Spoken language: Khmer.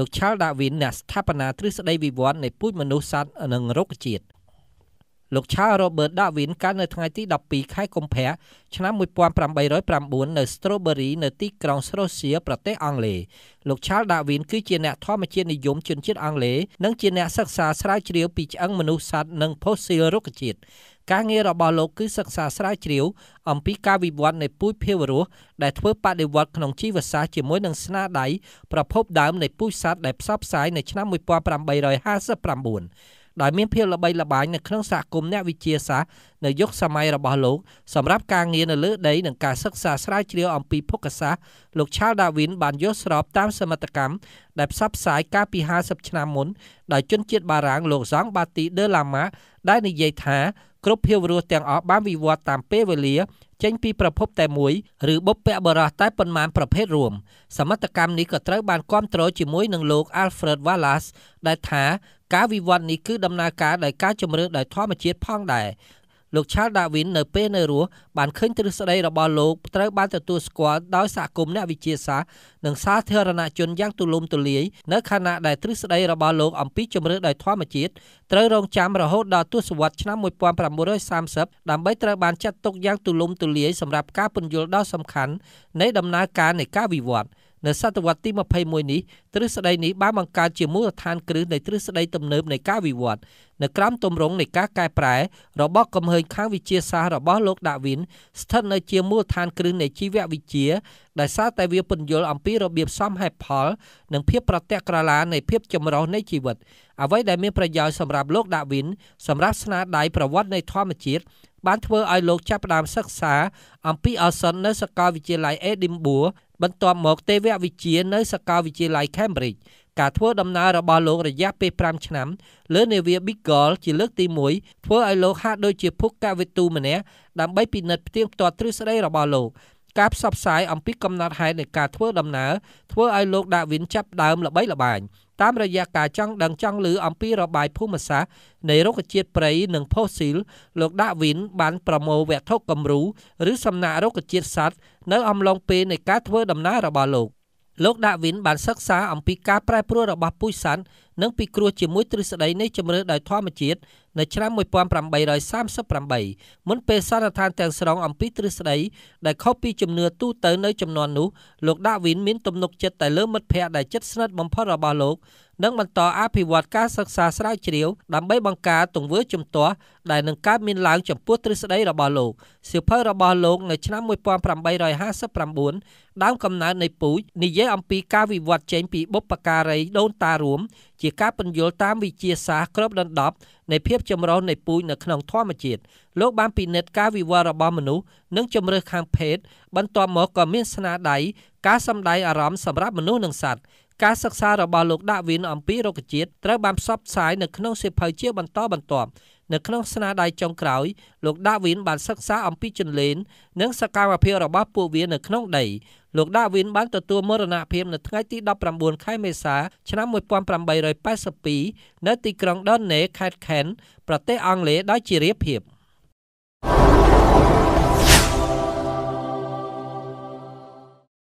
លោក Charles Darwin អ្នកស្ថាបនាទ្រឹស្ដីវិវត្តនៃពូជមនុស្សសត្វនិងរុក្ខជាតិលោក Charles Robert Darwin កើតនៅថ្ងៃទី12ខែកុម្ភៈឆ្នាំ1809នៅ Strawberry នៅទីក្រុង Shropshire ប្រទេសអង់គ្លេសលោក Charles Darwin គឺជាអ្នកធម្មជាតិនិយមជនជាតិអង់គ្លេសនិងជាអ្នកសិក្សាស្រាវជ្រាវពីឆ្អឹងមនុស្សសត្វនិង fossil រុក្ខជាតិការងាររបស់លោកគឺសិក្សាស្រាវជ្រាវអំពីការវិវត្តនៃពូជភាវរស់ដែលធ្វើបដិវត្តក្នុងជីវសាស្ត្រជាមួយនឹងស្នាដៃប្រភពដើមនៃពូជសត្វដែលផ្សព្វផ្សាយនៅឆ្នាំ1859ដោយមានភាពល្បីល្បាញនៅក្នុងសហគមន៍អ្នកវិទ្យាសាស្ត្រនៅយុគសម័យរបស់លោកសម្រាប់ការងារនៅលើដីនិងការសិក្សាស្រាវជ្រាវអំពីភូកសាស្ត្រលោក Charles Darwin បានយល់ស្របតាមសមត្ថកម្មដែលផ្សព្វផ្សាយកាលពី50ឆ្នាំមុនដោយជនជាតិបារាំងលោកសង់បាទីដឺឡាម៉ាដែលនិយាយថាគ្រប់ភាវរស់ទាំងអស់បានវិវត្តតាមពេលវេលា ចេញពីប្រភពតែមួយឬបុព្វបរោះតែប៉ុន្មានប្រភេទរួម សមត្ថកម្មនេះក៏ត្រូវបានគ្រប់គ្រងជាមួយនឹងលោក Alfred Wallace ដែលថាការវិវត្តនេះគឺដំណើរការដោយការជំរឿនដោយធម្មជាតិផងដែរលោក Charles Darwin នៅពេលនៅរស់បានឃើញទ្រឹស្ដីរបស់លោកត្រូវបានទទួលស្គាល់ដោយសហគមន៍អ្នកវិទ្យាសាស្ត្រនិងសាធារណជនយ៉ាងទូលំទូលាយនៅខណៈដែលទ្រឹស្ដីរបស់លោកអំពីជំរឿនដោយធម្មជាតិត្រូវរងចាំរហូតដល់ទសវត្សរ៍ឆ្នាំ1930ដើម្បីត្រូវបានចាត់ទុកយ៉ាងទូលំទូលាយសម្រាប់ការពន្យល់ដ៏សំខាន់នៃដំណើរការនៃការវិវត្តន៍នៅសតវត្សទី21នេះទ្រឹស្ដីនេះបានបង្កើតជាមូលដ្ឋានគ្រឹះនៃទ្រឹស្ដីទំនើបនៃការវិវត្តនៅក្រោមទម្រង់នៃការកែប្រែរបស់គំហើញខាងវិទ្យាសាស្ត្ររបស់លោកដាវីនស្ថិតនៅជាមូលដ្ឋានគ្រឹះនៃជីវវិទ្យាដែលសារតែវាពន្យល់អំពីរបៀបសមហេតុផលនិងភាពប្រតិក្រឡានៃភាពចម្រុះនៃជីវិតអ្វីដែលមានប្រយោជន៍សម្រាប់លោកដាវីនសម្រាប់ស្នាដៃប្រវត្តិនៃធម្មជាតិបានធ្វើឲ្យលោកចាប់ផ្ដើមសិក្សាអំពីអសន្ននៅសាកលវិទ្យាល័យ Edinburgh បន្ទាប់មកទេវវិទ្យានៅសាកលវិទ្យាល័យ Cambridge ការធ្វើដំណើររបស់លោករយៈពេល5ឆ្នាំលើនាវា Beagle ជាលើកទី1ធ្វើឲ្យលោកហាក់ដូចជាភុកកវិទូម្នាក់ដើម្បីពិនិត្យផ្ទៀងផ្ទាត់ទ្រឹស្ដីរបស់លោកការផ្សព្វផ្សាយអំពីកំណត់ហេតុនៃការធ្វើដំណើរធ្វើឲ្យលោកដាវីនចាប់ដើមល្បីល្បាញតាមរយៈការចង់ដឹងចង់ឮអំពីរបាយភូមិសាស្ត្រនៃរុក្ខជាតិព្រៃនិងផូស៊ីលលោកដាវីនបានប្រមូលវត្ថុគំរូឬសំណាក់រុក្ខជាតិសត្វនៅអំឡុងពេលនៃការធ្វើដំណើររបស់លោកលោកដាក់វិនបានសិក្សាអំពីការប្រែប្រួលរបស់ពូជសត្វនិងពិគ្រោះជាមួយទ្រឹស្ដីនៃជំរឿដោយធម្មជាតិនៅឆ្នាំ1838មុនពេលសន្និដ្ឋានទាំងស្រុងអំពីទ្រឹស្ដីដែលខុសពីជំនឿទូទៅនៅចំនួននោះលោកដាវីនមានទំនុកចិត្តតែលើមិត្តភ័ក្តិដែលជិតស្និទ្ធបំផុតរបស់លោកនិងបន្តអភិវឌ្ឍការសិក្សាស្រាវជ្រាវដើម្បីបង្ការទង្វើជំទាស់ដែលនឹងកើតមានឡើងចំពោះទ្រឹស្ដីរបស់លោកសៀវភៅរបស់លោកនៅឆ្នាំ1859ដើមកំណើតនៃពូជនិយាយអំពីការវិវត្តចេញពីបុព្វការីដូនតារួមជាការពន្យល់តាមវិជាសាស្ត្រគ្របដណ្ដប់នៃភាពចម្រុះនៃពូជនៅក្នុងធម្មជាតិលោកបានពិនិត្យការវិវត្តរបស់មនុស្សនិងជំរើសខាងភេទបន្ទាប់មកក៏មានស្នាដៃការសម្ដែងអារម្មណ៍សម្រាប់មនុស្សនិងសត្វការសិក្សារបស់លោកដាក់វិនអំពីរុក្ខជាតិត្រូវបានផ្សព្វផ្សាយនៅក្នុងសៀវភៅជាបន្តបន្ទាប់នៅក្នុងស្នាដៃចុងក្រោយ លោកដាវីនបានសិក្សាអំពីចន្លេននិងសកម្មភាពរបស់ពួកវានៅក្នុងដីលោកដាវីនបានទទួលមរណភាពនៅថ្ងៃទី19ខែមេសាឆ្នាំ1882នៅទីក្រុងដនណេខេត្តខេនប្រទេសអង់គ្លេសដោយជារាភិប